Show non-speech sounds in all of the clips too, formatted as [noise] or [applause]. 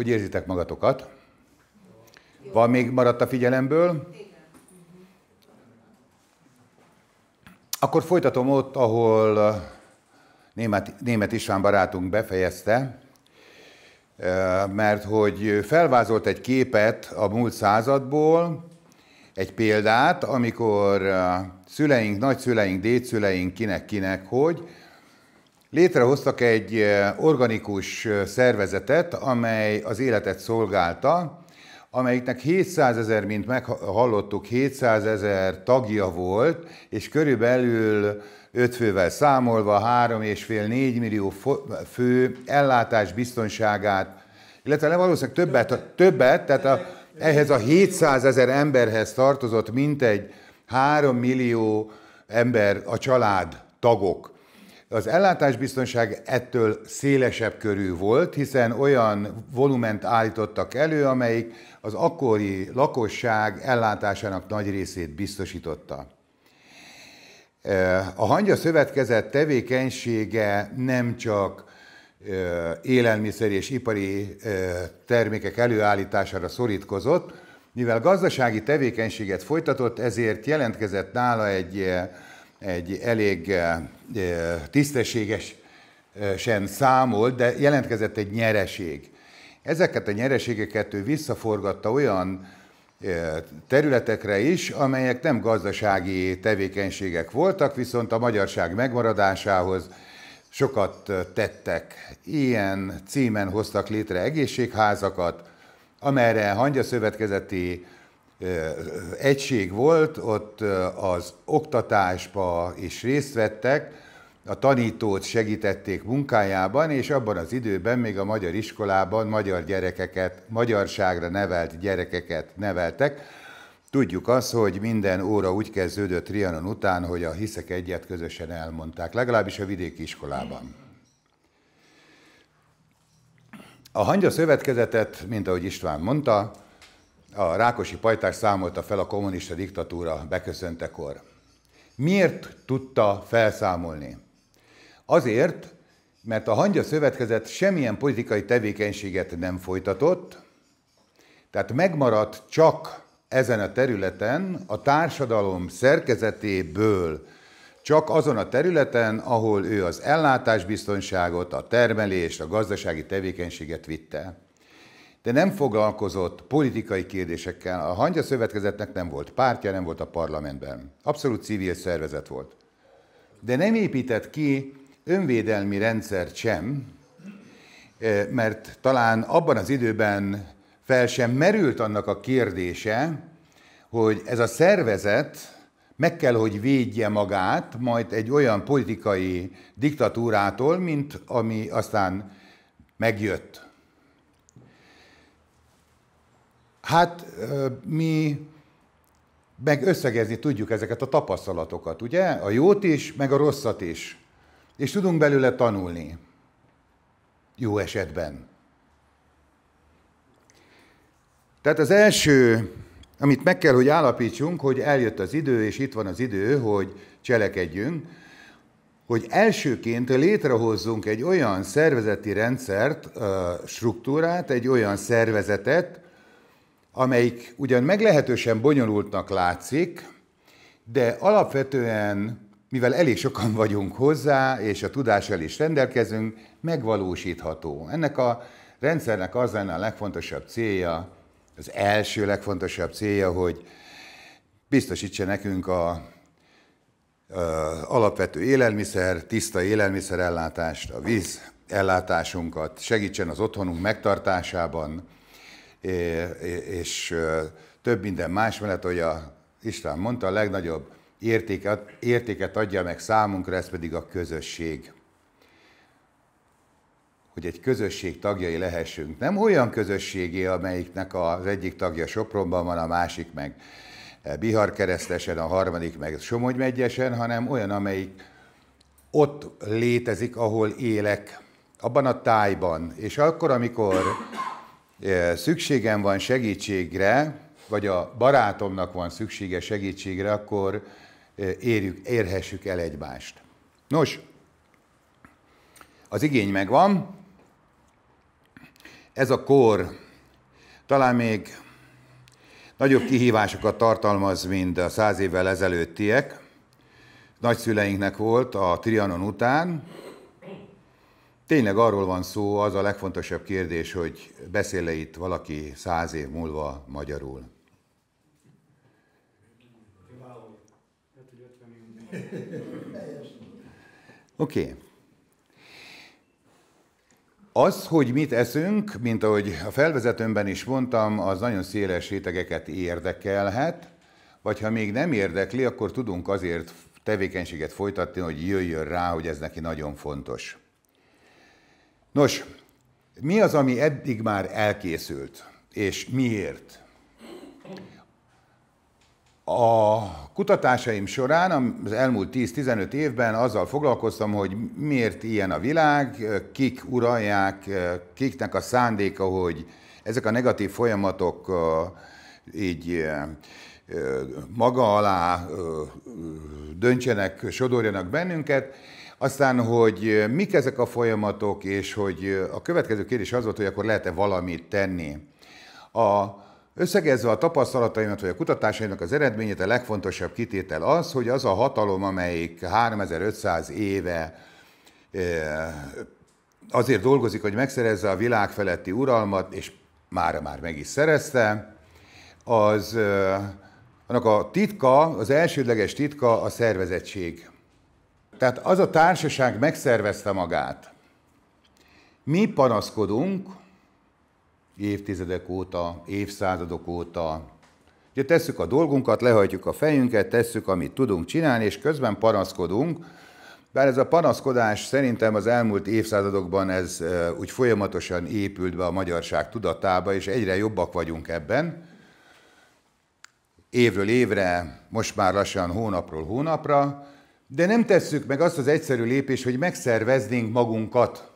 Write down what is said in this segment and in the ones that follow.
Hogy érzitek magatokat? Van még maradt a figyelemből? Akkor folytatom ott, ahol eh, német, német István barátunk befejezte, eh, mert hogy felvázolt egy képet a múlt századból, egy példát, amikor eh, szüleink, nagyszüleink, dédszüleink, kinek-kinek, hogy Létrehoztak egy organikus szervezetet, amely az életet szolgálta, amelyiknek 700 ezer, mint meghallottuk, 700 ezer tagja volt, és körülbelül 5 fővel számolva 3,5-4 millió fő ellátás biztonságát, illetve valószínűleg többet, többet tehát a, ehhez a 700 ezer emberhez tartozott mintegy 3 millió ember a család tagok. Az ellátásbiztonság ettől szélesebb körű volt, hiszen olyan volument állítottak elő, amelyik az akkori lakosság ellátásának nagy részét biztosította. E, a hangya szövetkezet tevékenysége nem csak e, élelmiszer és ipari e, termékek előállítására szorítkozott, mivel gazdasági tevékenységet folytatott, ezért jelentkezett nála egy, egy elég tisztességesen számolt, de jelentkezett egy nyereség. Ezeket a nyereségeket ő visszaforgatta olyan területekre is, amelyek nem gazdasági tevékenységek voltak, viszont a magyarság megmaradásához sokat tettek. Ilyen címen hoztak létre egészségházakat, amelyre hangyaszövetkezeti egység volt, ott az oktatásba is részt vettek, a tanítót segítették munkájában, és abban az időben még a magyar iskolában magyar gyerekeket, magyarságra nevelt gyerekeket neveltek. Tudjuk azt, hogy minden óra úgy kezdődött Trianon után, hogy a hiszek egyet közösen elmondták, legalábbis a vidéki iskolában. A hangya szövetkezetet, mint ahogy István mondta, a Rákosi pajtás számolta fel a kommunista diktatúra beköszöntekor. Miért tudta felszámolni? Azért, mert a hangya szövetkezet semmilyen politikai tevékenységet nem folytatott, tehát megmaradt csak ezen a területen, a társadalom szerkezetéből, csak azon a területen, ahol ő az ellátásbiztonságot, a termelést, a gazdasági tevékenységet vitte de nem foglalkozott politikai kérdésekkel. A Hangya Szövetkezetnek nem volt pártja, nem volt a parlamentben. Abszolút civil szervezet volt. De nem épített ki önvédelmi rendszer sem, eh, mert talán abban az időben fel sem merült annak a kérdése, hogy ez a szervezet meg kell, hogy védje magát majd egy olyan politikai diktatúrától, mint ami aztán megjött. Hát mi meg összegezni tudjuk ezeket a tapasztalatokat, ugye? A jót is, meg a rosszat is. És tudunk belőle tanulni. Jó esetben. Tehát az első, amit meg kell, hogy állapítsunk, hogy eljött az idő, és itt van az idő, hogy cselekedjünk, hogy elsőként létrehozzunk egy olyan szervezeti rendszert, struktúrát, egy olyan szervezetet, amelyik ugyan meglehetősen bonyolultnak látszik, de alapvetően, mivel elég sokan vagyunk hozzá, és a tudással is rendelkezünk, megvalósítható. Ennek a rendszernek az lenne a legfontosabb célja, az első legfontosabb célja, hogy biztosítsa nekünk a alapvető élelmiszer, tiszta élelmiszerellátást, a víz ellátásunkat, segítsen az otthonunk megtartásában, és több minden más mellett, hogy a István mondta, a legnagyobb értéket, értéket adja meg számunkra, ez pedig a közösség. Hogy egy közösség tagjai lehessünk. Nem olyan közösségé, amelyiknek az egyik tagja Sopronban van, a másik meg Bihar keresztesen, a harmadik meg Somogy megyesen, hanem olyan, amelyik ott létezik, ahol élek, abban a tájban. És akkor, amikor szükségem van segítségre, vagy a barátomnak van szüksége segítségre, akkor érjük, érhessük el egymást. Nos, az igény megvan, ez a kor talán még nagyobb kihívásokat tartalmaz, mint a száz évvel ezelőttiek. Nagyszüleinknek volt a Trianon után, Tényleg arról van szó, az a legfontosabb kérdés, hogy beszél-e itt valaki száz év múlva magyarul. Oké. Okay. Az, hogy mit eszünk, mint ahogy a felvezetőmben is mondtam, az nagyon széles rétegeket érdekelhet, vagy ha még nem érdekli, akkor tudunk azért tevékenységet folytatni, hogy jöjjön rá, hogy ez neki nagyon fontos. Nos, mi az, ami eddig már elkészült, és miért? A kutatásaim során az elmúlt 10-15 évben azzal foglalkoztam, hogy miért ilyen a világ, kik uralják, kiknek a szándéka, hogy ezek a negatív folyamatok így maga alá döntsenek, sodorjanak bennünket, aztán, hogy mik ezek a folyamatok, és hogy a következő kérdés az volt, hogy akkor lehet-e valamit tenni. A, összegezve a tapasztalataimat vagy a kutatásainak az eredményét, a legfontosabb kitétel az, hogy az a hatalom, amelyik 3500 éve azért dolgozik, hogy megszerezze a világ feletti uralmat, és már már meg is szerezte, az annak a titka, az elsődleges titka a szervezettség tehát az a társaság megszervezte magát. Mi panaszkodunk évtizedek óta, évszázadok óta. Ugye tesszük a dolgunkat, lehajtjuk a fejünket, tesszük, amit tudunk csinálni, és közben panaszkodunk, bár ez a panaszkodás szerintem az elmúlt évszázadokban ez úgy folyamatosan épült be a magyarság tudatába, és egyre jobbak vagyunk ebben. Évről évre, most már lassan hónapról hónapra, de nem tesszük meg azt az egyszerű lépést, hogy megszerveznénk magunkat.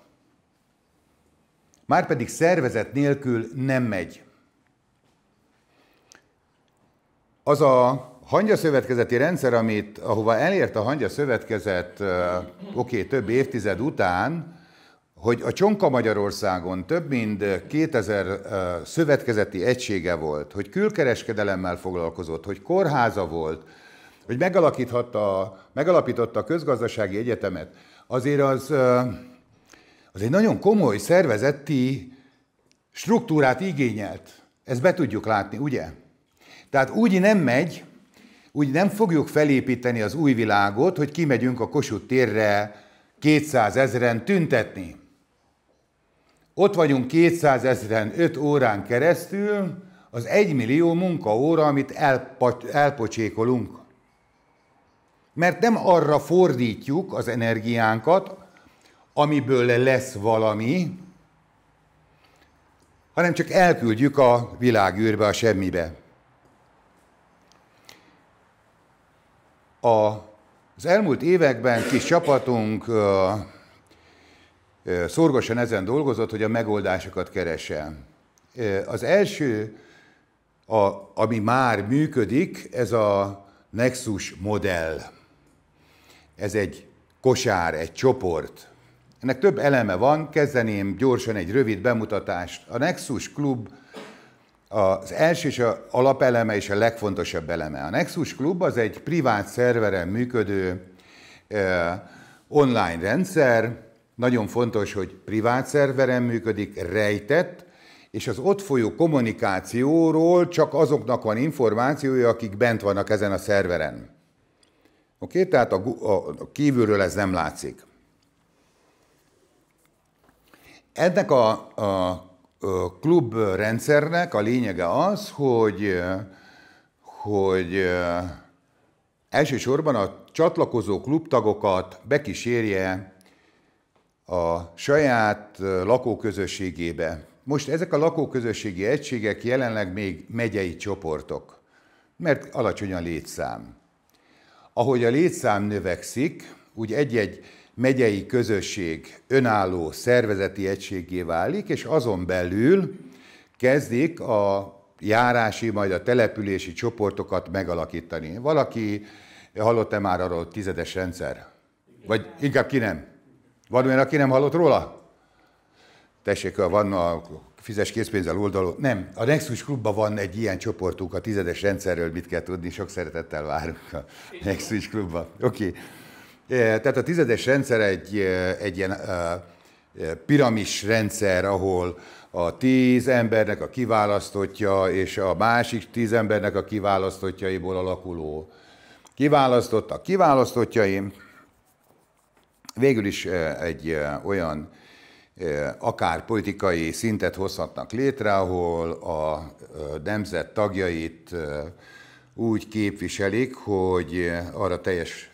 Márpedig szervezet nélkül nem megy. Az a hangya szövetkezeti rendszer, amit, ahova elért a hangya szövetkezet, oké, okay, több évtized után, hogy a Csonka Magyarországon több mint 2000 szövetkezeti egysége volt, hogy külkereskedelemmel foglalkozott, hogy kórháza volt, hogy megalakíthatta, megalapította a közgazdasági egyetemet, azért az, az egy nagyon komoly szervezeti struktúrát igényelt. Ezt be tudjuk látni, ugye? Tehát úgy nem megy, úgy nem fogjuk felépíteni az új világot, hogy kimegyünk a Kossuth térre 200 ezeren tüntetni. Ott vagyunk 200 ezeren 5 órán keresztül, az 1 millió munkaóra, amit elpocsékolunk. Mert nem arra fordítjuk az energiánkat, amiből lesz valami, hanem csak elküldjük a világűrbe, a semmibe. A, az elmúlt években kis csapatunk ö, ö, szorgosan ezen dolgozott, hogy a megoldásokat keresse. Az első, a, ami már működik, ez a Nexus modell ez egy kosár, egy csoport. Ennek több eleme van, kezdeném gyorsan egy rövid bemutatást. A Nexus Klub az első és a alapeleme és a legfontosabb eleme. A Nexus Klub az egy privát szerveren működő online rendszer, nagyon fontos, hogy privát szerveren működik, rejtett, és az ott folyó kommunikációról csak azoknak van információja, akik bent vannak ezen a szerveren. Oké, okay? tehát a, a, a kívülről ez nem látszik. Ennek a, a, a rendszernek a lényege az, hogy, hogy eh, elsősorban a csatlakozó klubtagokat bekísérje a saját eh, lakóközösségébe. Most ezek a lakóközösségi egységek jelenleg még megyei csoportok, mert alacsony a létszám. Ahogy a létszám növekszik, úgy egy-egy megyei közösség önálló szervezeti egységé válik, és azon belül kezdik a járási, majd a települési csoportokat megalakítani. Valaki hallott-e már arról tizedes rendszer? Vagy inkább ki nem? Van olyan, aki nem hallott róla? Tessék, van a fizes készpénzzel oldaló. Nem, a Nexus Klubban van egy ilyen csoportunk a tizedes rendszerről, mit kell tudni, sok szeretettel várunk a Nexus Klubba. Oké. Okay. E, tehát a tizedes rendszer egy, e, egy ilyen e, piramis rendszer, ahol a tíz embernek a kiválasztotja és a másik tíz embernek a kiválasztottjaiból alakuló kiválasztottak kiválasztottjaim. Végül is egy olyan akár politikai szintet hozhatnak létre, ahol a nemzet tagjait úgy képviselik, hogy arra teljes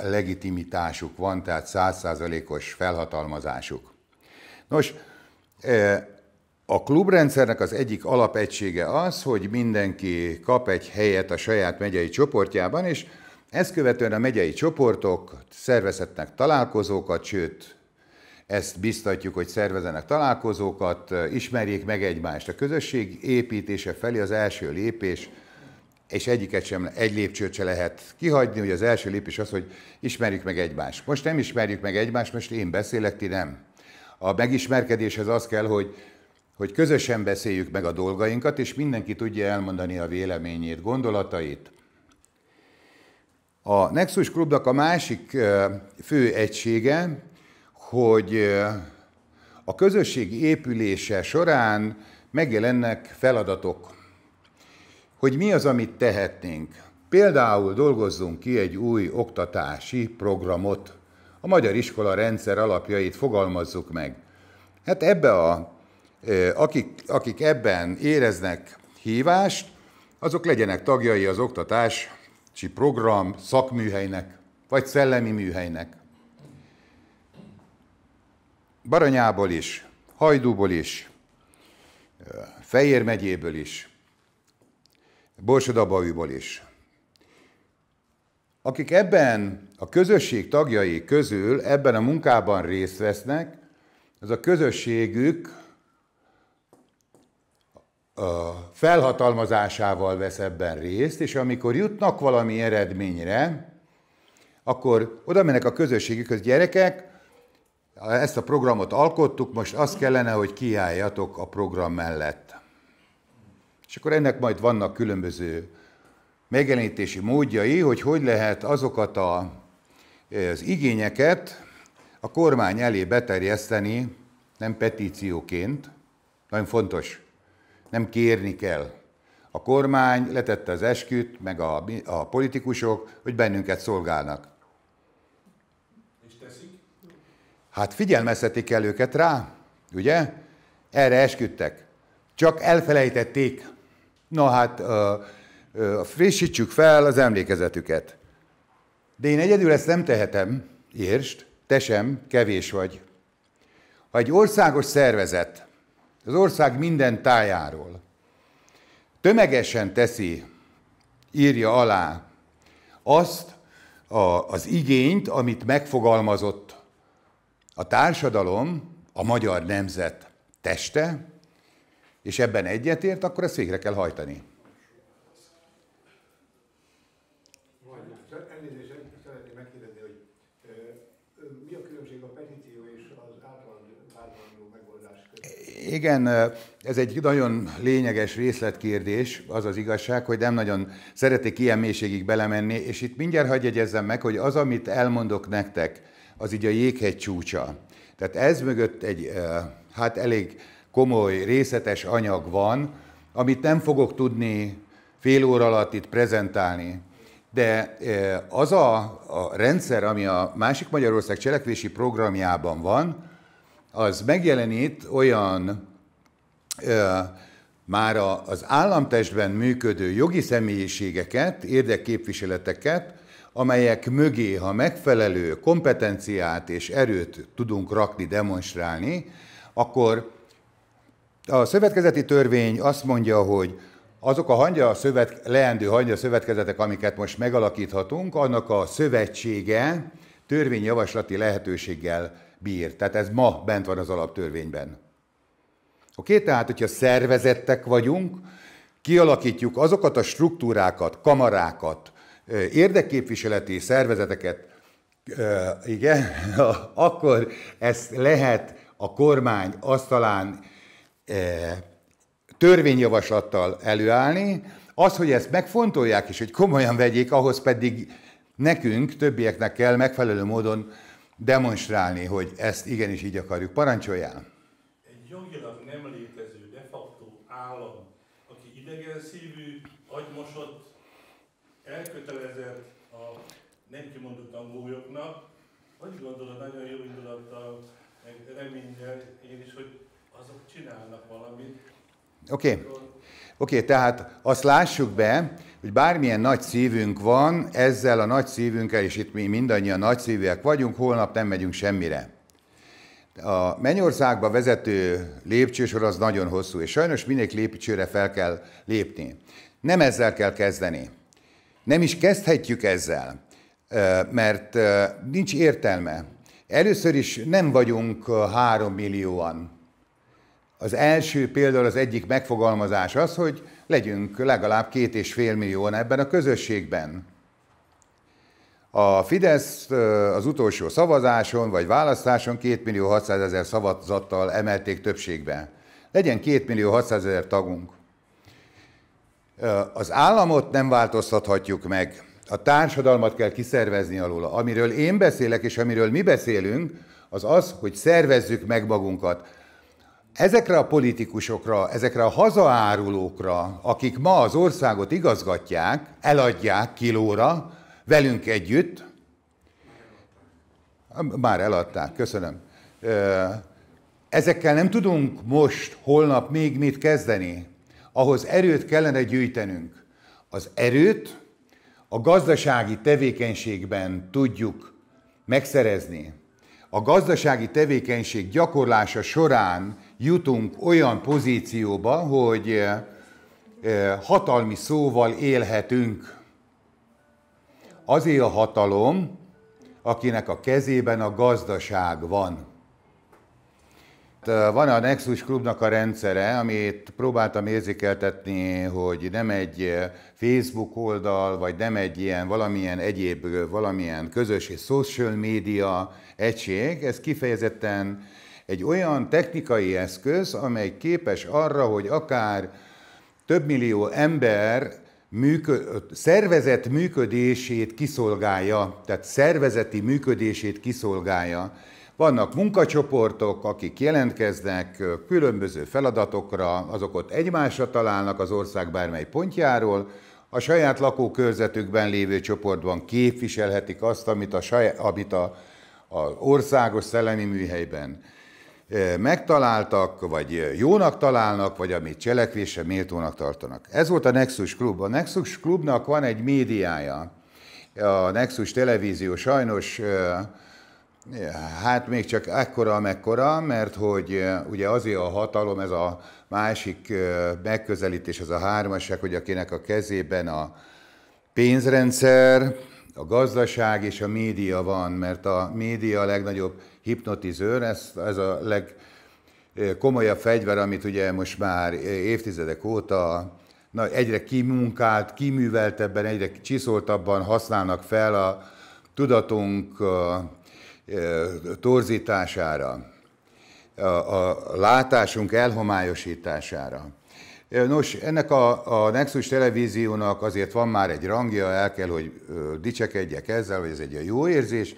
legitimitásuk van, tehát százszázalékos felhatalmazásuk. Nos, a klubrendszernek az egyik alapegysége az, hogy mindenki kap egy helyet a saját megyei csoportjában, és ezt követően a megyei csoportok szervezhetnek találkozókat, sőt, ezt biztatjuk, hogy szervezenek találkozókat, ismerjék meg egymást. A közösség építése felé az első lépés, és egyiket sem, egy lépcsőt se lehet kihagyni, hogy az első lépés az, hogy ismerjük meg egymást. Most nem ismerjük meg egymást, most én beszélek, ti nem. A megismerkedéshez az kell, hogy, hogy közösen beszéljük meg a dolgainkat, és mindenki tudja elmondani a véleményét, gondolatait. A Nexus Klubnak a másik fő egysége hogy a közösség épülése során megjelennek feladatok, hogy mi az, amit tehetnénk. Például dolgozzunk ki egy új oktatási programot, a magyar iskola rendszer alapjait fogalmazzuk meg. Hát ebbe a, akik, akik ebben éreznek hívást, azok legyenek tagjai az oktatási program szakműhelynek, vagy szellemi műhelynek. Baranyából is, Hajdúból is, Fejér megyéből is, Borsodabaúból is. Akik ebben a közösség tagjai közül ebben a munkában részt vesznek, az a közösségük a felhatalmazásával vesz ebben részt, és amikor jutnak valami eredményre, akkor oda mennek a közösségükhöz gyerekek, ezt a programot alkottuk, most azt kellene, hogy kiálljatok a program mellett. És akkor ennek majd vannak különböző megjelenítési módjai, hogy hogy lehet azokat a, az igényeket a kormány elé beterjeszteni, nem petícióként, nagyon fontos, nem kérni kell. A kormány letette az esküt, meg a, a politikusok, hogy bennünket szolgálnak. Hát figyelmeztetik kell őket rá, ugye? Erre esküdtek. Csak elfelejtették. Na hát, ö, ö, frissítsük fel az emlékezetüket. De én egyedül ezt nem tehetem, értsd, te sem, kevés vagy. Ha egy országos szervezet az ország minden tájáról tömegesen teszi, írja alá azt a, az igényt, amit megfogalmazott a társadalom, a magyar nemzet teste, és ebben egyetért, akkor ezt végre kell hajtani. Igen, ez egy nagyon lényeges részletkérdés, az az igazság, hogy nem nagyon szeretek ilyen mélységig belemenni, és itt mindjárt hagyj meg, hogy az, amit elmondok nektek, az így a jéghegy csúcsa. Tehát ez mögött egy hát elég komoly, részletes anyag van, amit nem fogok tudni fél óra alatt itt prezentálni. De az a, a rendszer, ami a másik Magyarország cselekvési programjában van, az megjelenít olyan ö, már az államtestben működő jogi személyiségeket, érdekképviseleteket, amelyek mögé, ha megfelelő kompetenciát és erőt tudunk rakni, demonstrálni, akkor a szövetkezeti törvény azt mondja, hogy azok a hangya szövet, leendő hangya szövetkezetek, amiket most megalakíthatunk, annak a szövetsége törvényjavaslati lehetőséggel bír. Tehát ez ma bent van az alaptörvényben. Oké, okay? tehát hogyha szervezettek vagyunk, kialakítjuk azokat a struktúrákat, kamarákat, érdekképviseleti szervezeteket, igen, [laughs] akkor ezt lehet a kormány asztalán törvényjavaslattal előállni, az, hogy ezt megfontolják és hogy komolyan vegyék, ahhoz pedig nekünk, többieknek kell megfelelő módon demonstrálni, hogy ezt igenis így akarjuk. Parancsoljál! elkötelezett a nem kimondott angoloknak, hogy gondolod, nagyon jó indulattal, meg reményel én is, hogy azok csinálnak valamit. Oké, okay. okay, tehát azt lássuk be, hogy bármilyen nagy szívünk van, ezzel a nagy szívünkkel, és itt mi mindannyian nagy szívűek vagyunk, holnap nem megyünk semmire. A Mennyországba vezető lépcsősor az nagyon hosszú, és sajnos minél lépcsőre fel kell lépni. Nem ezzel kell kezdeni. Nem is kezdhetjük ezzel, mert nincs értelme. Először is nem vagyunk három millióan. Az első például az egyik megfogalmazás az, hogy legyünk legalább két és fél millióan ebben a közösségben. A Fidesz az utolsó szavazáson vagy választáson 2 millió 600 ezer szavazattal emelték többségbe. Legyen 2 millió 600 ezer tagunk. Az államot nem változtathatjuk meg. A társadalmat kell kiszervezni alóla. Amiről én beszélek, és amiről mi beszélünk, az az, hogy szervezzük meg magunkat. Ezekre a politikusokra, ezekre a hazaárulókra, akik ma az országot igazgatják, eladják kilóra, velünk együtt, már eladták, köszönöm. Ezekkel nem tudunk most, holnap még mit kezdeni ahhoz erőt kellene gyűjtenünk. Az erőt a gazdasági tevékenységben tudjuk megszerezni. A gazdasági tevékenység gyakorlása során jutunk olyan pozícióba, hogy eh, eh, hatalmi szóval élhetünk. Azért a hatalom, akinek a kezében a gazdaság van. Van a Nexus Klubnak a rendszere, amit próbáltam érzékeltetni, hogy nem egy Facebook oldal, vagy nem egy ilyen valamilyen egyéb, valamilyen közös és social media egység. Ez kifejezetten egy olyan technikai eszköz, amely képes arra, hogy akár több millió ember működ, szervezet működését kiszolgálja, tehát szervezeti működését kiszolgálja. Vannak munkacsoportok, akik jelentkeznek különböző feladatokra, azok ott egymásra találnak az ország bármely pontjáról, a saját lakókörzetükben lévő csoportban képviselhetik azt, amit a, saját, amit a, a országos szellemi műhelyben megtaláltak, vagy jónak találnak, vagy amit cselekvésre méltónak tartanak. Ez volt a Nexus Klub. A Nexus Klubnak van egy médiája, a Nexus Televízió sajnos Hát még csak ekkora, mekkora, mert hogy ugye azért a hatalom, ez a másik megközelítés, ez a hármasság, hogy akinek a kezében a pénzrendszer, a gazdaság és a média van, mert a média a legnagyobb hipnotizőr, ez, ez a legkomolyabb fegyver, amit ugye most már évtizedek óta na, egyre kimunkált, kiműveltebben, egyre csiszoltabban használnak fel a tudatunk torzítására, a, látásunk elhomályosítására. Nos, ennek a, a Nexus televíziónak azért van már egy rangja, el kell, hogy dicsekedjek ezzel, hogy ez egy jó érzés,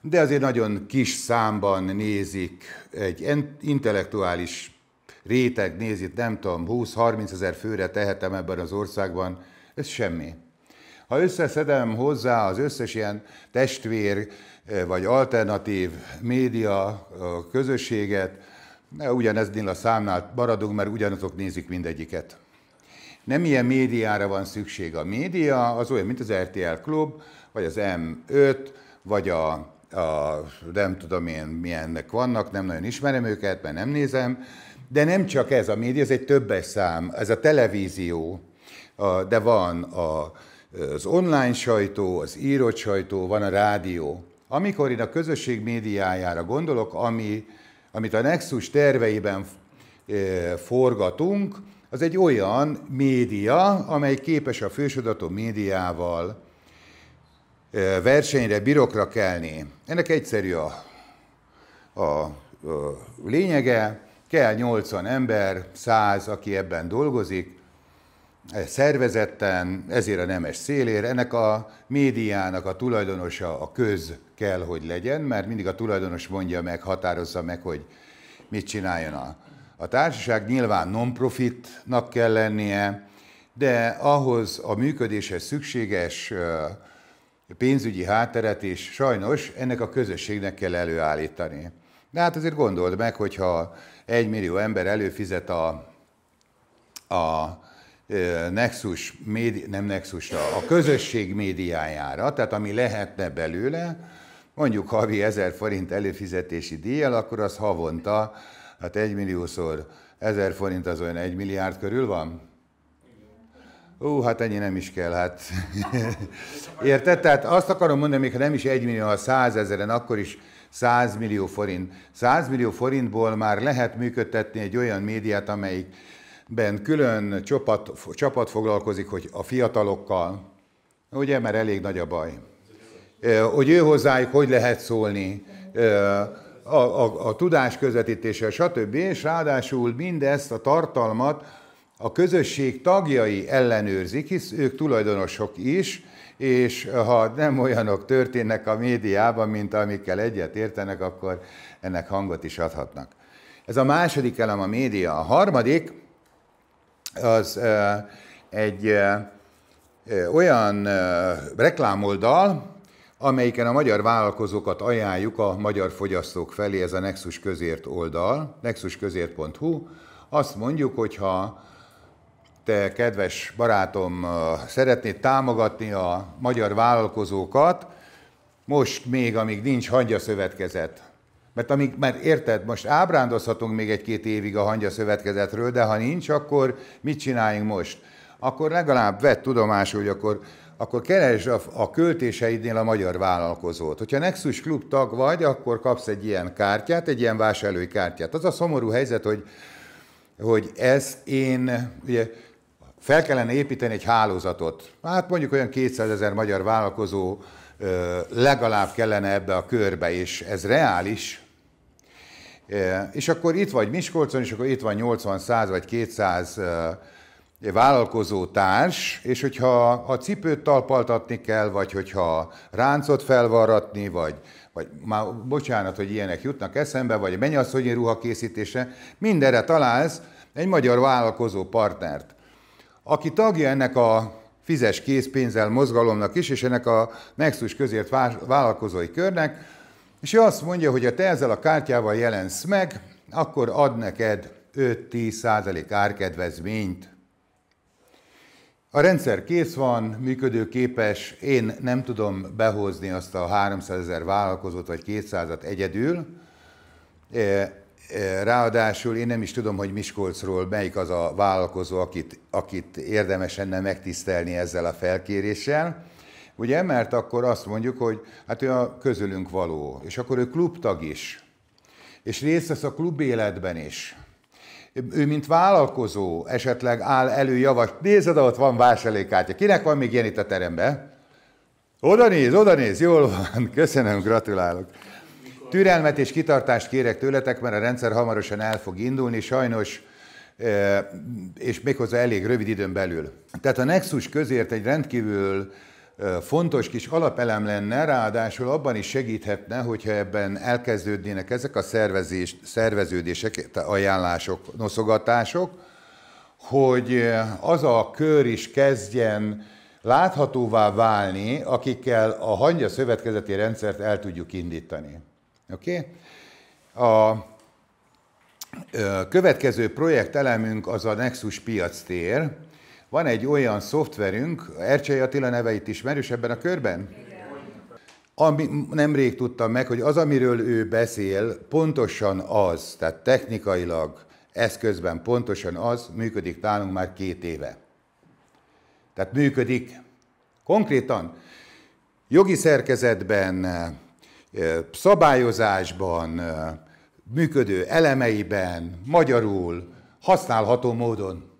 de azért nagyon kis számban nézik, egy intellektuális réteg nézik, nem tudom, 20-30 ezer főre tehetem ebben az országban, ez semmi. Ha összeszedem hozzá az összes ilyen testvér, vagy alternatív média közösséget, ugyaneznél a számnál maradunk, mert ugyanazok nézik mindegyiket. Nem ilyen médiára van szükség. A média az olyan, mint az RTL Klub, vagy az M5, vagy a, a nem tudom én milyennek vannak, nem nagyon ismerem őket, mert nem nézem, de nem csak ez a média, ez egy többes szám, ez a televízió, de van a, az online sajtó, az írott sajtó, van a rádió. Amikor én a közösség médiájára gondolok, ami, amit a Nexus terveiben eh, forgatunk, az egy olyan média, amely képes a fősodató médiával eh, versenyre, birokra kelni. Ennek egyszerű a, a, a lényege, kell 80 ember, 100, aki ebben dolgozik, Eh, szervezetten, ezért a nemes szélér. Ennek a médiának a tulajdonosa a köz kell, hogy legyen, mert mindig a tulajdonos mondja meg, határozza meg, hogy mit csináljon a, a társaság. Nyilván non-profitnak kell lennie, de ahhoz a működéshez szükséges eh, pénzügyi hátteret is sajnos ennek a közösségnek kell előállítani. De hát azért gondold meg, hogyha egy millió ember előfizet a, a Nexus, médi, nem nexus a közösség médiájára, tehát ami lehetne belőle, mondjuk havi 1000 forint előfizetési díjjal, akkor az havonta, hát 1 milliószor 1000 forint az olyan 1 milliárd körül van? Ó, hát ennyi nem is kell, hát. [laughs] Érted? Tehát azt akarom mondani, még ha nem is 1 millió, ha 100 ezeren, akkor is 100 millió forint. 100 millió forintból már lehet működtetni egy olyan médiát, amelyik Ben külön csapat, csapat foglalkozik hogy a fiatalokkal, ugye, mert elég nagy a baj. Hogy ő hozzájuk hogy lehet szólni, a, a, a tudás közvetítése, stb. És ráadásul mindezt a tartalmat a közösség tagjai ellenőrzik, hisz ők tulajdonosok is, és ha nem olyanok történnek a médiában, mint amikkel egyet értenek, akkor ennek hangot is adhatnak. Ez a második elem a média. A harmadik, az egy olyan reklámoldal, amelyiken a magyar vállalkozókat ajánljuk a magyar fogyasztók felé, ez a Nexus Közért oldal, nexusközért.hu. Azt mondjuk, hogyha te, kedves barátom, szeretnéd támogatni a magyar vállalkozókat, most még, amíg nincs hangyaszövetkezet, mert amíg mert érted, most ábrándozhatunk még egy-két évig a hangya szövetkezetről, de ha nincs, akkor mit csináljunk most? Akkor legalább vett tudomásul, hogy akkor, akkor keresd a, a költéseidnél a magyar vállalkozót. Hogyha Nexus Klub tag vagy, akkor kapsz egy ilyen kártyát, egy ilyen vásárlói kártyát. Az a szomorú helyzet, hogy, hogy ez én, ugye, fel kellene építeni egy hálózatot. Hát mondjuk olyan 200 ezer magyar vállalkozó legalább kellene ebbe a körbe, és ez reális, és akkor itt vagy Miskolcon, és akkor itt van 80, 100 vagy 200 vállalkozó társ, és hogyha a cipőt talpaltatni kell, vagy hogyha ráncot felvarratni, vagy, vagy már bocsánat, hogy ilyenek jutnak eszembe, vagy az hogy ruha készítése, mindenre találsz egy magyar vállalkozó partnert, aki tagja ennek a fizes készpénzzel mozgalomnak is, és ennek a Nexus közért vállalkozói körnek, és ő azt mondja, hogy ha te ezzel a kártyával jelensz meg, akkor ad neked 5-10 százalék árkedvezményt. A rendszer kész van, működőképes, én nem tudom behozni azt a 300 ezer vállalkozót vagy 200-at egyedül, e, e, Ráadásul én nem is tudom, hogy Miskolcról melyik az a vállalkozó, akit, akit érdemes lenne megtisztelni ezzel a felkéréssel. Ugye, mert akkor azt mondjuk, hogy hát ő a közülünk való, és akkor ő klubtag is, és részt vesz a klub életben is. Ő, mint vállalkozó esetleg áll elő javas, nézed, ott van vásárlékártya. Kinek van még ilyen itt a teremben? Oda néz, oda néz, jól van, [laughs] köszönöm, gratulálok. Türelmet és kitartást kérek tőletek, mert a rendszer hamarosan el fog indulni, sajnos e, és méghozzá elég rövid időn belül. Tehát a Nexus közért egy rendkívül fontos kis alapelem lenne, ráadásul abban is segíthetne, hogyha ebben elkezdődnének ezek a szervezés, szerveződések, ajánlások, noszogatások, hogy az a kör is kezdjen láthatóvá válni, akikkel a hangya szövetkezeti rendszert el tudjuk indítani. Oké? Okay? A következő projektelemünk az a Nexus piac tér, van egy olyan szoftverünk, Ercsei Attila neveit ismerős ebben a körben? Ami, nemrég tudtam meg, hogy az, amiről ő beszél, pontosan az, tehát technikailag, eszközben pontosan az működik nálunk már két éve. Tehát működik konkrétan jogi szerkezetben, szabályozásban, működő elemeiben, magyarul, használható módon.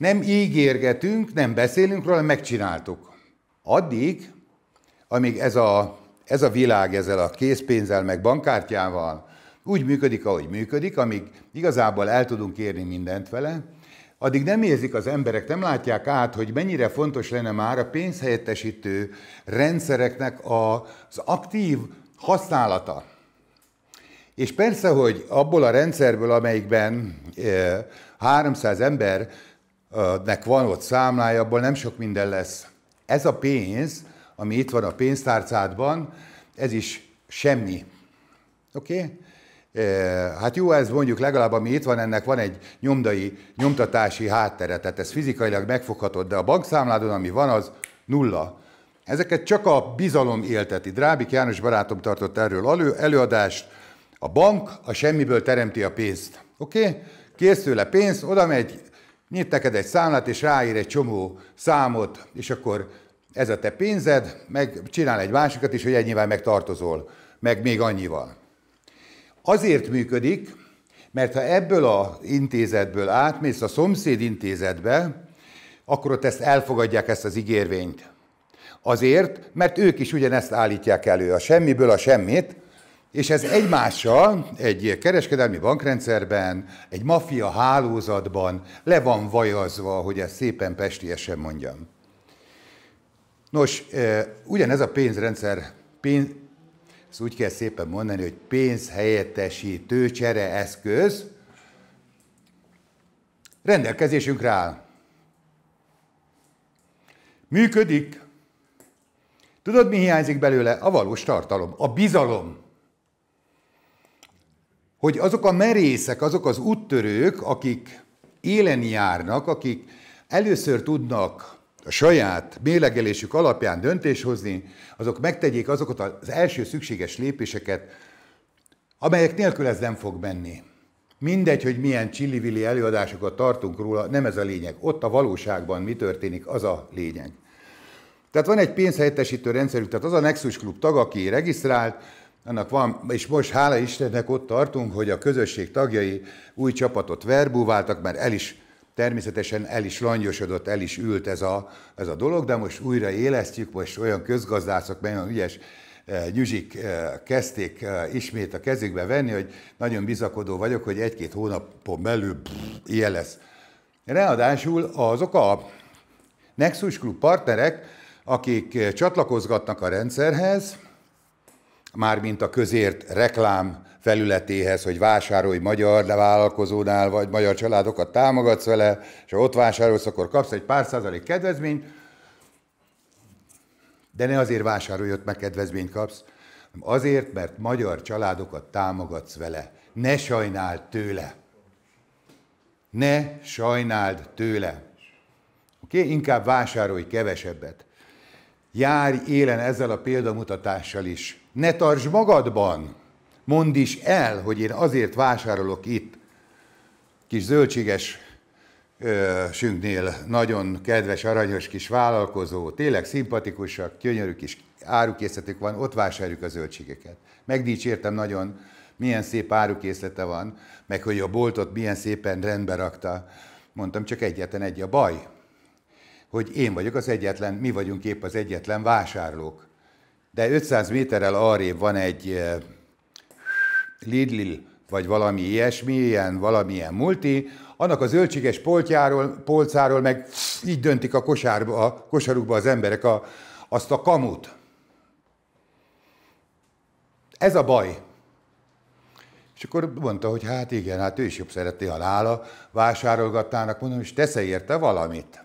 Nem ígérgetünk, nem beszélünk róla, megcsináltuk. Addig, amíg ez a, ez a világ ezzel a készpénzzel, meg bankkártyával úgy működik, ahogy működik, amíg igazából el tudunk érni mindent vele, addig nem érzik az emberek, nem látják át, hogy mennyire fontos lenne már a pénzhelyettesítő rendszereknek az aktív használata. És persze, hogy abból a rendszerből, amelyikben 300 eh, ember nek van ott számlája, abból nem sok minden lesz. Ez a pénz, ami itt van a pénztárcádban, ez is semmi. Oké? Okay? E, hát jó, ez mondjuk legalább, ami itt van, ennek van egy nyomdai, nyomtatási háttere, tehát ez fizikailag megfoghatod, de a bankszámládon, ami van, az nulla. Ezeket csak a bizalom élteti. Drábik János barátom tartott erről elő, előadást. A bank a semmiből teremti a pénzt. Oké? Okay? Kész tőle pénz, oda megy, nyit neked egy számlát, és ráír egy csomó számot, és akkor ez a te pénzed, meg csinál egy másikat is, hogy ennyivel megtartozol, meg még annyival. Azért működik, mert ha ebből az intézetből átmész a szomszéd intézetbe, akkor ott ezt elfogadják, ezt az ígérvényt. Azért, mert ők is ugyanezt állítják elő, a semmiből a semmit, és ez egymással egy kereskedelmi bankrendszerben, egy maffia hálózatban le van vajazva, hogy ezt szépen pestiesen mondjam. Nos, e, ugyanez a pénzrendszer, pénz, ezt úgy kell szépen mondani, hogy pénzhelyettesítő eszköz. rendelkezésünkre áll. Működik. Tudod, mi hiányzik belőle? A valós tartalom, a bizalom hogy azok a merészek, azok az úttörők, akik élen járnak, akik először tudnak a saját mélegelésük alapján döntés hozni, azok megtegyék azokat az első szükséges lépéseket, amelyek nélkül ez nem fog menni. Mindegy, hogy milyen csillivili előadásokat tartunk róla, nem ez a lényeg. Ott a valóságban mi történik, az a lényeg. Tehát van egy pénzhelyettesítő rendszerük, tehát az a Nexus Klub tag, aki regisztrált, annak van, és most hála Istennek ott tartunk, hogy a közösség tagjai új csapatot verbúváltak, mert el is természetesen el is langyosodott, el is ült ez a, ez a dolog, de most újra élesztjük, most olyan közgazdászok, olyan ügyes eh, nyüzsik eh, kezdték eh, ismét a kezükbe venni, hogy nagyon bizakodó vagyok, hogy egy-két hónapon belül pff, ilyen lesz. Ráadásul azok a Nexus Club partnerek, akik csatlakozgatnak a rendszerhez, mármint a közért reklám felületéhez, hogy vásárolj magyar vállalkozónál, vagy magyar családokat támogatsz vele, és ha ott vásárolsz, akkor kapsz egy pár százalék kedvezményt, de ne azért vásárolj, ott meg kedvezményt kapsz, hanem azért, mert magyar családokat támogatsz vele. Ne sajnáld tőle. Ne sajnáld tőle. Oké? Okay? Inkább vásárolj kevesebbet. Járj élen ezzel a példamutatással is. Ne tarts magadban, mondd is el, hogy én azért vásárolok itt kis zöldséges sünknél nagyon kedves, aranyos kis vállalkozó, tényleg szimpatikusak, gyönyörű kis árukészletük van, ott vásároljuk a zöldségeket. Megdicsértem nagyon, milyen szép árukészlete van, meg hogy a boltot milyen szépen rendbe rakta. Mondtam, csak egyetlen egy a baj, hogy én vagyok az egyetlen, mi vagyunk épp az egyetlen vásárlók. De 500 méterrel arrébb van egy eh, Lidl, vagy valami ilyesmi, ilyen valamilyen multi, annak a zöldséges poltjáról, polcáról meg így döntik a, kosárba, a kosarukba az emberek a, azt a kamut. Ez a baj. És akkor mondta, hogy hát igen, hát ő is jobb szereti, ha nála vásárolgattának, mondom, és tesz -e érte valamit?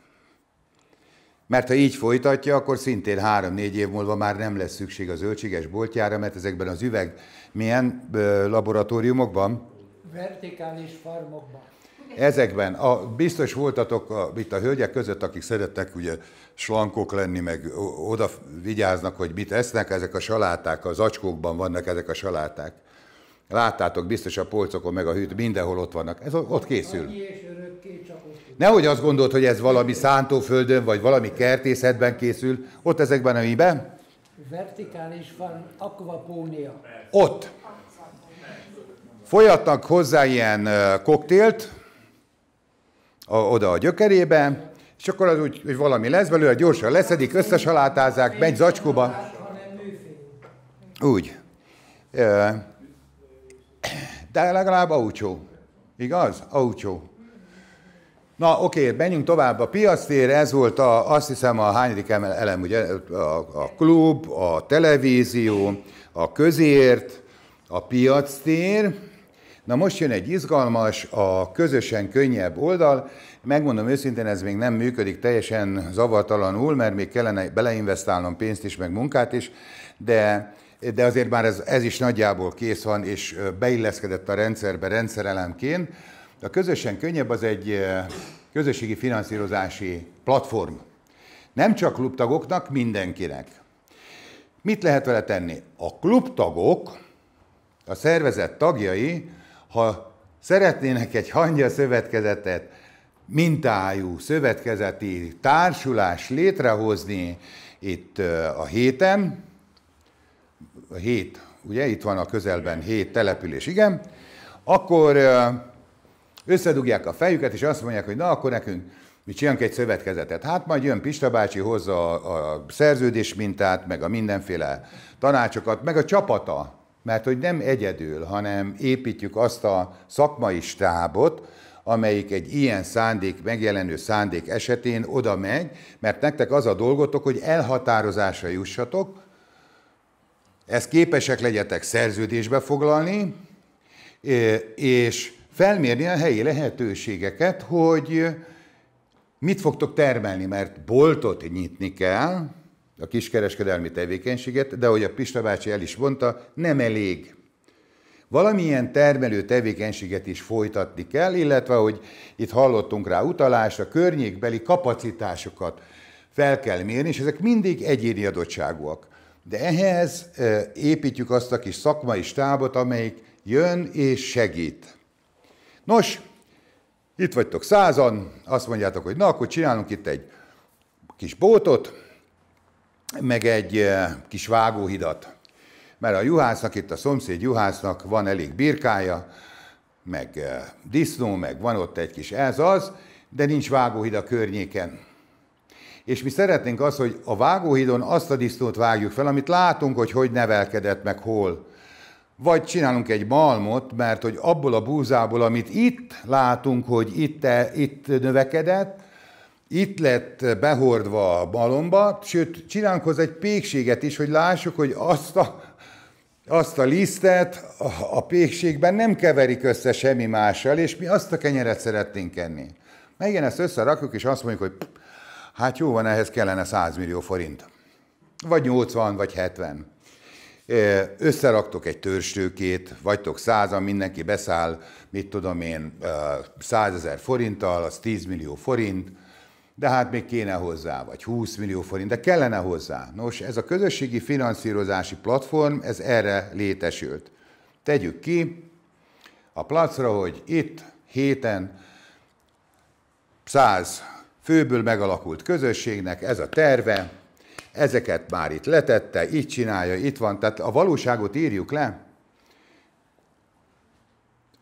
Mert ha így folytatja, akkor szintén három-négy év múlva már nem lesz szükség a zöldséges boltjára, mert ezekben az üveg milyen ö, laboratóriumokban? Vertikális farmokban. Ezekben. A, biztos voltatok a, itt a hölgyek között, akik szerettek ugye slankok lenni, meg oda vigyáznak, hogy mit esznek, ezek a saláták, az acskókban vannak ezek a saláták. Láttátok biztos a polcokon meg a hűt, mindenhol ott vannak. Ez ott készül. Annyi és Nehogy azt gondolt, hogy ez valami szántóföldön, vagy valami kertészetben készül, ott ezekben a miben? Vertikális van akvapónia. Ott. Folyatnak hozzá ilyen koktélt, a, oda a gyökerébe, és akkor az úgy, hogy valami lesz belőle, gyorsan leszedik, összesalátázzák, megy zacskóba. Úgy. De legalább aucsó. Igaz? Aucsó. Na oké, menjünk tovább a piactér, ez volt a, azt hiszem a hányadik elem, ugye a, a klub, a televízió, a közért, a piactér. Na most jön egy izgalmas, a közösen könnyebb oldal. Megmondom őszintén, ez még nem működik teljesen zavartalanul, mert még kellene beleinvestálnom pénzt is, meg munkát is, de de azért már ez, ez is nagyjából kész van, és beilleszkedett a rendszerbe rendszerelemként. De a közösen könnyebb az egy eh, közösségi finanszírozási platform. Nem csak klubtagoknak, mindenkinek. Mit lehet vele tenni? A klubtagok, a szervezet tagjai, ha szeretnének egy hangya szövetkezetet, mintájú szövetkezeti társulás létrehozni itt eh, a héten, a hét, ugye itt van a közelben hét település, igen, akkor eh, Összedugják a fejüket, és azt mondják, hogy na, akkor nekünk mi csinálunk egy szövetkezetet. Hát majd jön Pista bácsi, hozza a, a szerződés mintát, meg a mindenféle tanácsokat, meg a csapata, mert hogy nem egyedül, hanem építjük azt a szakmai stábot, amelyik egy ilyen szándék, megjelenő szándék esetén oda megy, mert nektek az a dolgotok, hogy elhatározásra jussatok, ezt képesek legyetek szerződésbe foglalni, és felmérni a helyi lehetőségeket, hogy mit fogtok termelni, mert boltot nyitni kell, a kiskereskedelmi tevékenységet, de ahogy a Pista bácsi el is mondta, nem elég. Valamilyen termelő tevékenységet is folytatni kell, illetve, hogy itt hallottunk rá utalást, a környékbeli kapacitásokat fel kell mérni, és ezek mindig egyéni adottságúak. De ehhez építjük azt a kis szakmai stábot, amelyik jön és segít. Nos, itt vagytok százan, azt mondjátok, hogy na, akkor csinálunk itt egy kis bótot, meg egy eh, kis vágóhidat. Mert a juhásznak, itt a szomszéd juhásznak van elég birkája, meg eh, disznó, meg van ott egy kis ez-az, de nincs vágóhid a környéken. És mi szeretnénk azt, hogy a vágóhidon azt a disznót vágjuk fel, amit látunk, hogy hogy nevelkedett, meg hol vagy csinálunk egy malmot, mert hogy abból a búzából, amit itt látunk, hogy itt, e, itt növekedett, itt lett behordva a malomba, sőt, csinálunk hozzá egy pékséget is, hogy lássuk, hogy azt a, azt a lisztet a, a pékségben nem keverik össze semmi mással, és mi azt a kenyeret szeretnénk enni. Meg igen, ezt összerakjuk, és azt mondjuk, hogy hát jó van, ehhez kellene 100 millió forint. Vagy 80, vagy 70 összeraktok egy törstőkét, vagytok százan, mindenki beszáll, mit tudom én, százezer forinttal, az 10 millió forint, de hát még kéne hozzá, vagy 20 millió forint, de kellene hozzá. Nos, ez a közösségi finanszírozási platform, ez erre létesült. Tegyük ki a placra, hogy itt héten 100 főből megalakult közösségnek ez a terve, ezeket már itt letette, így csinálja, itt van, tehát a valóságot írjuk le.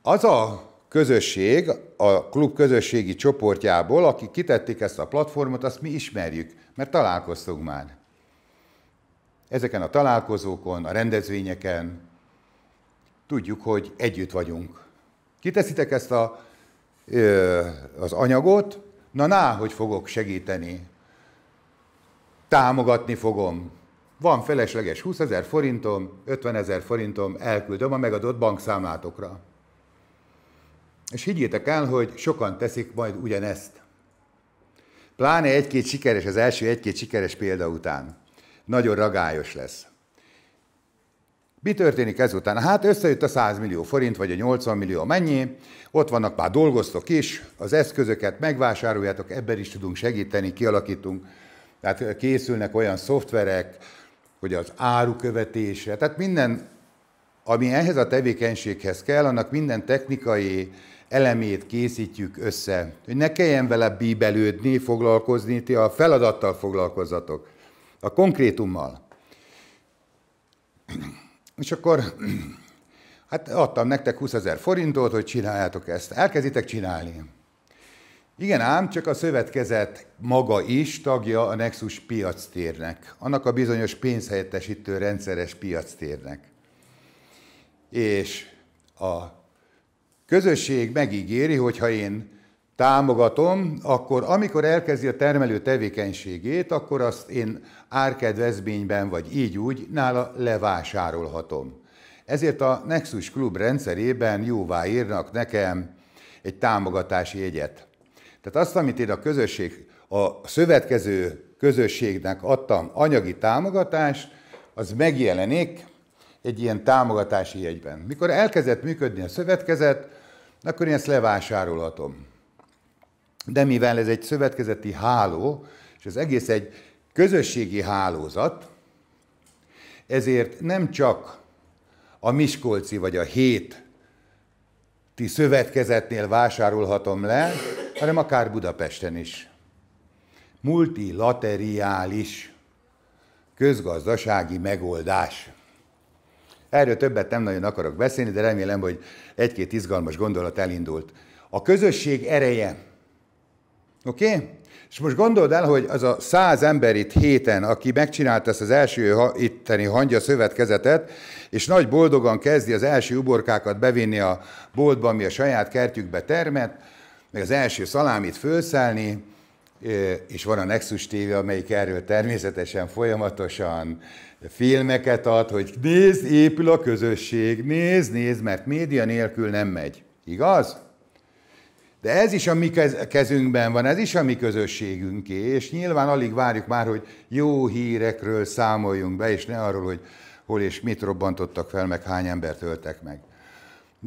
Az a közösség, a klub közösségi csoportjából, akik kitették ezt a platformot, azt mi ismerjük, mert találkoztunk már. Ezeken a találkozókon, a rendezvényeken tudjuk, hogy együtt vagyunk. Kiteszitek ezt a, az anyagot, na ná, hogy fogok segíteni támogatni fogom. Van felesleges 20 ezer forintom, 50 ezer forintom, elküldöm a megadott bankszámlátokra. És higgyétek el, hogy sokan teszik majd ugyanezt. Pláne egy-két sikeres, az első egy-két sikeres példa után. Nagyon ragályos lesz. Mi történik ezután? Hát összejött a 100 millió forint, vagy a 80 millió mennyi, ott vannak már dolgoztok is, az eszközöket megvásároljátok, ebben is tudunk segíteni, kialakítunk tehát készülnek olyan szoftverek, hogy az áru követése, tehát minden, ami ehhez a tevékenységhez kell, annak minden technikai elemét készítjük össze, hogy ne kelljen vele bíbelődni, foglalkozni, ti a feladattal foglalkozzatok, a konkrétummal. És akkor hát adtam nektek 20 ezer forintot, hogy csináljátok ezt. Elkezditek csinálni. Igen ám, csak a szövetkezet maga is tagja a Nexus piactérnek, annak a bizonyos pénzhelyettesítő rendszeres piactérnek. És a közösség megígéri, hogy ha én támogatom, akkor amikor elkezdi a termelő tevékenységét, akkor azt én árkedvezményben, vagy így úgy, nála levásárolhatom. Ezért a Nexus Klub rendszerében jóvá írnak nekem egy támogatási jegyet. Tehát azt, amit én a közösség, a szövetkező közösségnek adtam anyagi támogatást, az megjelenik egy ilyen támogatási jegyben. Mikor elkezdett működni a szövetkezet, akkor én ezt levásárolhatom. De mivel ez egy szövetkezeti háló, és az egész egy közösségi hálózat, ezért nem csak a Miskolci vagy a hét ti szövetkezetnél vásárolhatom le, hanem akár Budapesten is. Multilateriális közgazdasági megoldás. Erről többet nem nagyon akarok beszélni, de remélem, hogy egy-két izgalmas gondolat elindult. A közösség ereje. Oké? Okay? És most gondold el, hogy az a száz ember itt héten, aki megcsinálta ezt az első itteni hangya szövetkezetet, és nagy boldogan kezdi az első uborkákat bevinni a boltba, ami a saját kertjükbe termet, meg az első szalámit fölszállni, és van a Nexus TV, amelyik erről természetesen folyamatosan filmeket ad, hogy nézd, épül a közösség, nézd, nézd, mert média nélkül nem megy. Igaz? De ez is a mi kezünkben van, ez is a mi közösségünké, és nyilván alig várjuk már, hogy jó hírekről számoljunk be, és ne arról, hogy hol és mit robbantottak fel, meg hány embert öltek meg.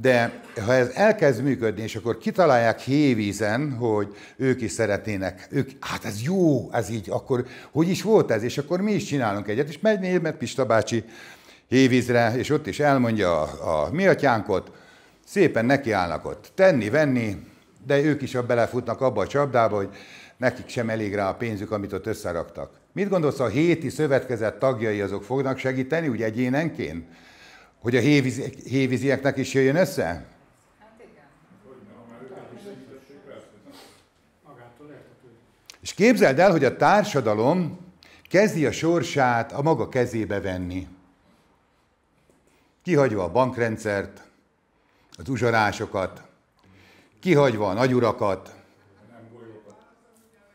De ha ez elkezd működni, és akkor kitalálják hévízen, hogy ők is szeretnének, ők, hát ez jó, ez így, akkor hogy is volt ez, és akkor mi is csinálunk egyet, és megy német Pista bácsi hévízre, és ott is elmondja a, a mi atyánkot, szépen nekiállnak ott tenni, venni, de ők is belefutnak abba a csapdába, hogy nekik sem elég rá a pénzük, amit ott összeraktak. Mit gondolsz, a héti szövetkezet tagjai azok fognak segíteni, úgy egyénenként? Hogy a hévízi, hévízieknek is jöjjön össze? Hát És képzeld el, hogy a társadalom kezdi a sorsát a maga kezébe venni. Kihagyva a bankrendszert, az uzsarásokat, kihagyva a nagyurakat,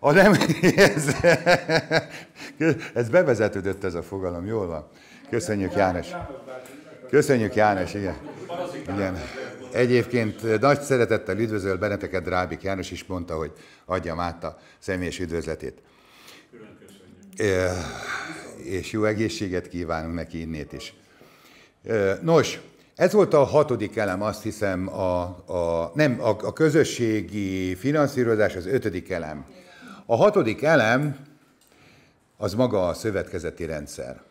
a nem, ez, [laughs] ez bevezetődött ez a fogalom, jól van. Köszönjük, János. Köszönjük, János, igen. igen. Egyébként eh, nagy szeretettel üdvözöl benneteket, Drábik János is mondta, hogy adjam át a személyes üdvözletét. Eh, és jó egészséget kívánunk neki innét is. Eh, nos, ez volt a hatodik elem, azt hiszem, a, a, nem, a, a közösségi finanszírozás az ötödik elem. A hatodik elem az maga a szövetkezeti rendszer.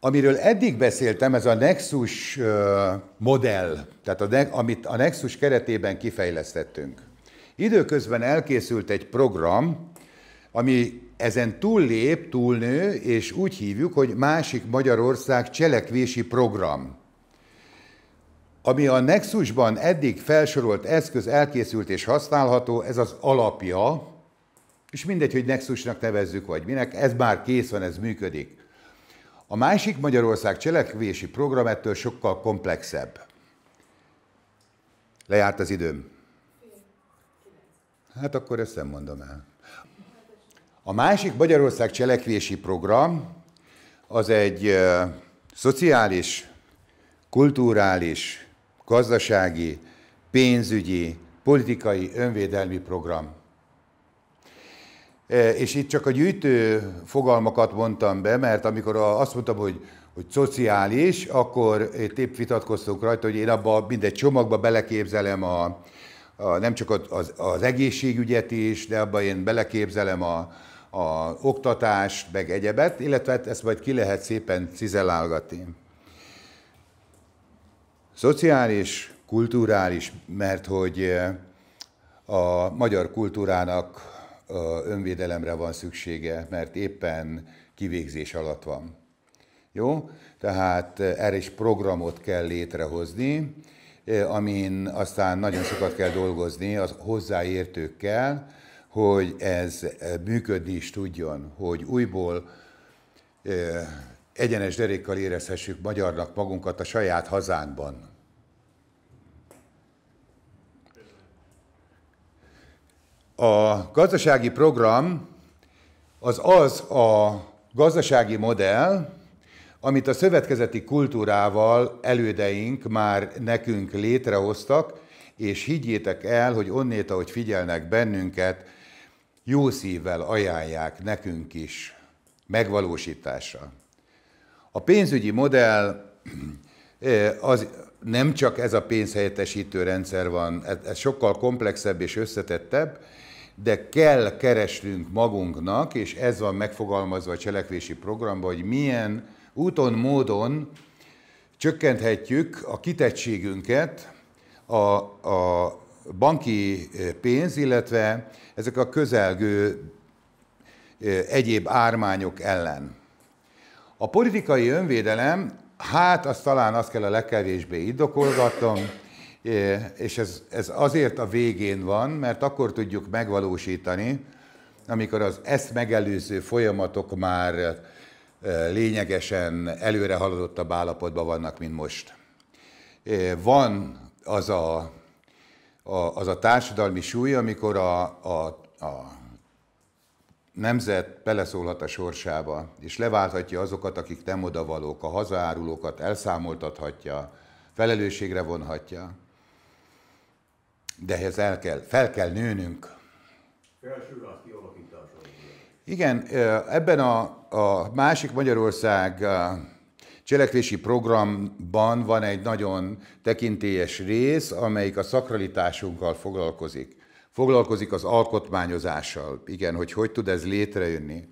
Amiről eddig beszéltem, ez a Nexus modell, tehát a, amit a Nexus keretében kifejlesztettünk. Időközben elkészült egy program, ami ezen túllép, túlnő, és úgy hívjuk, hogy másik Magyarország cselekvési program. Ami a Nexusban eddig felsorolt eszköz elkészült és használható, ez az alapja, és mindegy, hogy Nexusnak nevezzük, vagy minek, ez már kész van, ez működik. A másik Magyarország cselekvési program ettől sokkal komplexebb. Lejárt az időm. Hát akkor ezt nem mondom el. A másik Magyarország cselekvési program az egy uh, szociális, kulturális, gazdasági, pénzügyi, politikai, önvédelmi program. E, és itt csak a gyűjtő fogalmakat mondtam be, mert amikor azt mondtam, hogy, hogy szociális, akkor épp vitatkoztunk rajta, hogy én abba minden csomagba beleképzelem a, a nem csak az, az egészségügyet is, de abba én beleképzelem a, a oktatást, meg egyebet, illetve hát ezt majd ki lehet szépen cizellálgatni. Szociális, kulturális, mert hogy e, a magyar kultúrának önvédelemre van szüksége, mert éppen kivégzés alatt van. Jó? Tehát eh, erre is programot kell létrehozni, eh, amin aztán nagyon sokat kell dolgozni az hozzáértőkkel, hogy ez eh, működni is tudjon, hogy újból egyenes derékkal érezhessük magyarnak magunkat a saját hazánkban. A gazdasági program az az a gazdasági modell, amit a szövetkezeti kultúrával elődeink már nekünk létrehoztak, és higgyétek el, hogy onnét, ahogy figyelnek bennünket, jó szívvel ajánlják nekünk is megvalósításra. A pénzügyi modell az nem csak ez a pénzhelyettesítő rendszer van, ez sokkal komplexebb és összetettebb, de kell keresnünk magunknak, és ez van megfogalmazva a cselekvési programban, hogy milyen úton, módon csökkenthetjük a kitettségünket a, a banki pénz, illetve ezek a közelgő egyéb ármányok ellen. A politikai önvédelem, hát azt talán azt kell a legkevésbé idokolgatnom, és ez, ez azért a végén van, mert akkor tudjuk megvalósítani, amikor az ezt megelőző folyamatok már e, lényegesen előre haladottabb állapotban vannak, mint most. Van az a, a, az a társadalmi súly, amikor a, a, a nemzet beleszólhat a sorsába, és leválthatja azokat, akik nem odavalók, a hazaárulókat elszámoltathatja, felelősségre vonhatja de ehhez el kell, fel kell nőnünk. Igen, ebben a, a másik Magyarország cselekvési programban van egy nagyon tekintélyes rész, amelyik a szakralitásunkkal foglalkozik. Foglalkozik az alkotmányozással, igen, hogy hogy tud ez létrejönni.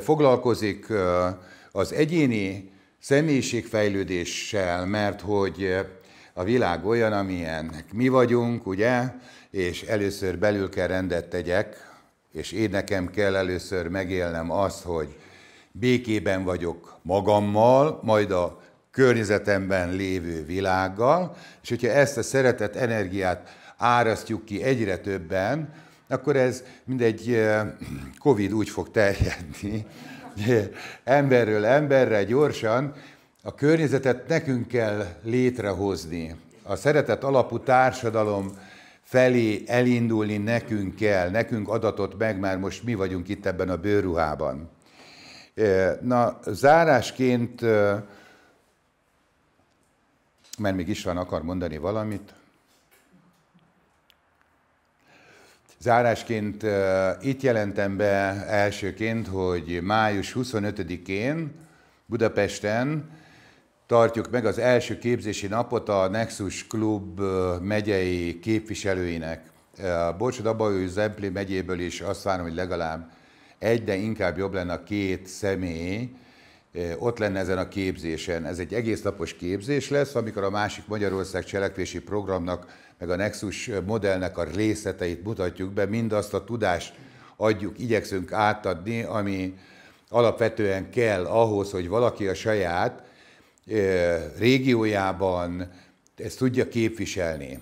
Foglalkozik az egyéni személyiségfejlődéssel, mert hogy a világ olyan, amilyennek mi vagyunk, ugye, és először belül kell rendet tegyek, és én nekem kell először megélnem azt, hogy békében vagyok magammal, majd a környezetemben lévő világgal, és hogyha ezt a szeretet energiát árasztjuk ki egyre többen, akkor ez mindegy Covid úgy fog terjedni, [laughs] emberről emberre gyorsan, a környezetet nekünk kell létrehozni. A szeretet alapú társadalom felé elindulni nekünk kell, nekünk adatot meg, már most mi vagyunk itt ebben a bőrruhában. Na, zárásként, mert még István akar mondani valamit, Zárásként itt jelentem be elsőként, hogy május 25-én Budapesten tartjuk meg az első képzési napot a Nexus Klub megyei képviselőinek. Borsod-Abaúj Zempli megyéből is azt várom, hogy legalább egy, de inkább jobb lenne a két személy, ott lenne ezen a képzésen. Ez egy egész napos képzés lesz, amikor a másik Magyarország cselekvési programnak, meg a Nexus modellnek a részleteit mutatjuk be, mindazt a tudást adjuk, igyekszünk átadni, ami alapvetően kell ahhoz, hogy valaki a saját régiójában ezt tudja képviselni.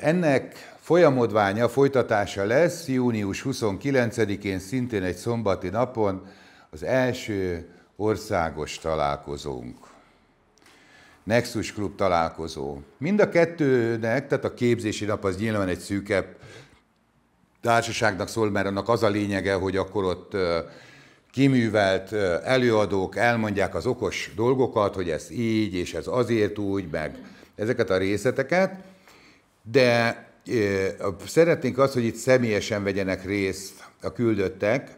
Ennek folyamodványa, folytatása lesz június 29-én, szintén egy szombati napon, az első országos találkozónk. Nexus Klub találkozó. Mind a kettőnek, tehát a képzési nap az nyilván egy szűkebb társaságnak szól, mert annak az a lényege, hogy akkor ott kiművelt előadók elmondják az okos dolgokat, hogy ez így, és ez azért úgy, meg ezeket a részleteket, de szeretnénk azt, hogy itt személyesen vegyenek részt a küldöttek,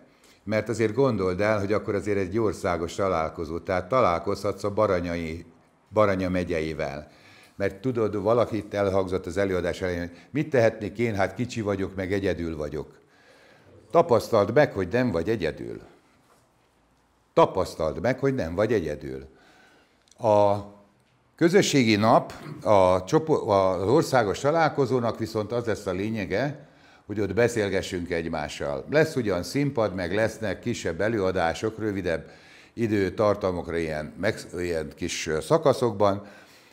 mert azért gondold el, hogy akkor azért egy országos találkozó, tehát találkozhatsz a baranyai, Baranya megyeivel. Mert tudod, valaki itt elhangzott az előadás elején, hogy mit tehetnék én, hát kicsi vagyok, meg egyedül vagyok. Tapasztalt meg, hogy nem vagy egyedül tapasztald meg, hogy nem vagy egyedül. A közösségi nap a, csopo, a országos találkozónak viszont az lesz a lényege, hogy ott beszélgessünk egymással. Lesz ugyan színpad, meg lesznek kisebb előadások, rövidebb időtartamokra ilyen, meg, ilyen kis szakaszokban,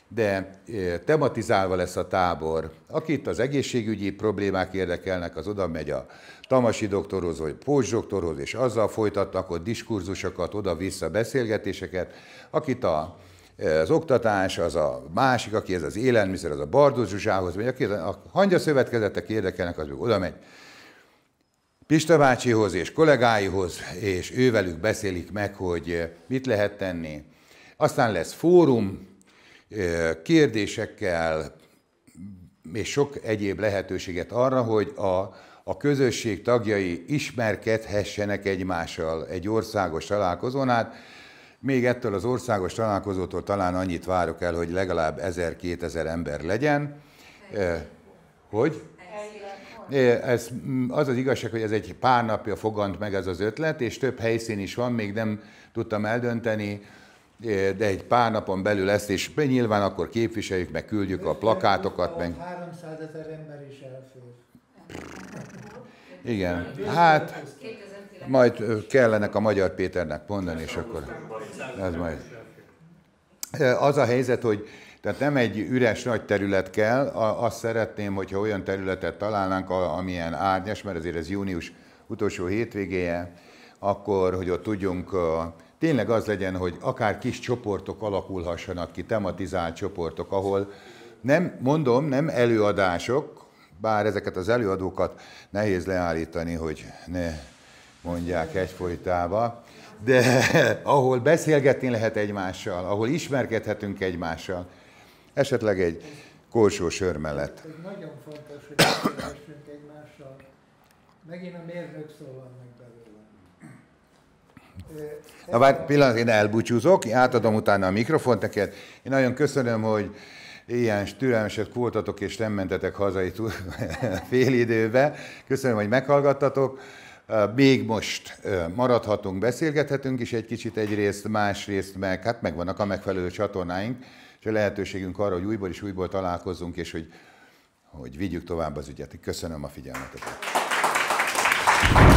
de tematizálva lesz a tábor. Akit az egészségügyi problémák érdekelnek, az oda megy a Tamasi doktorhoz, vagy Pócs doktorhoz, és azzal folytattak ott diskurzusokat, oda-vissza beszélgetéseket, akit a, az oktatás, az a másik, aki ez az élelmiszer, az a Bardos Zsuzsához vagy aki a hangya szövetkezetek érdekelnek, az oda megy. Pista bácsihoz és kollégáihoz, és ővelük beszélik meg, hogy eh, mit lehet tenni. Aztán lesz fórum, eh, kérdésekkel, és sok egyéb lehetőséget arra, hogy a, a közösség tagjai ismerkedhessenek egymással egy országos találkozón át. Még ettől az országos találkozótól talán annyit várok el, hogy legalább 1000-2000 ember legyen. Eh, hogy? Eh, ez, mm, az az igazság, hogy ez egy pár napja fogant meg ez az ötlet, és több helyszín is van, még nem tudtam eldönteni, eh, de egy pár napon belül ezt, és nyilván akkor képviseljük, meg küldjük a plakátokat. Meg... 300 ezer ember is elfér. Igen, hát majd kellenek a Magyar Péternek mondani, és akkor ez majd. Az a helyzet, hogy tehát nem egy üres nagy terület kell, azt szeretném, hogyha olyan területet találnánk, amilyen árnyas, mert azért ez június utolsó hétvégéje, akkor, hogy ott tudjunk, tényleg az legyen, hogy akár kis csoportok alakulhassanak ki, tematizált csoportok, ahol nem, mondom, nem előadások, bár ezeket az előadókat nehéz leállítani, hogy ne mondják egyfolytába, de [laughs] ahol beszélgetni lehet egymással, ahol ismerkedhetünk egymással, esetleg egy korsó sör mellett. Ez nagyon fontos, hogy beszélgessünk egymással. Megint a mérnök szólal meg belőle. Na várj, pillanat, én elbúcsúzok, átadom utána a mikrofont neked. Én nagyon köszönöm, hogy ilyen türelmeset voltatok, és nem mentetek hazai [laughs] fél időbe. Köszönöm, hogy meghallgattatok. Még most maradhatunk, beszélgethetünk is egy kicsit egyrészt, másrészt meg, hát megvannak a megfelelő csatornáink, és a lehetőségünk arra, hogy újból és újból találkozzunk, és hogy, hogy vigyük tovább az ügyet. Köszönöm a figyelmeteket.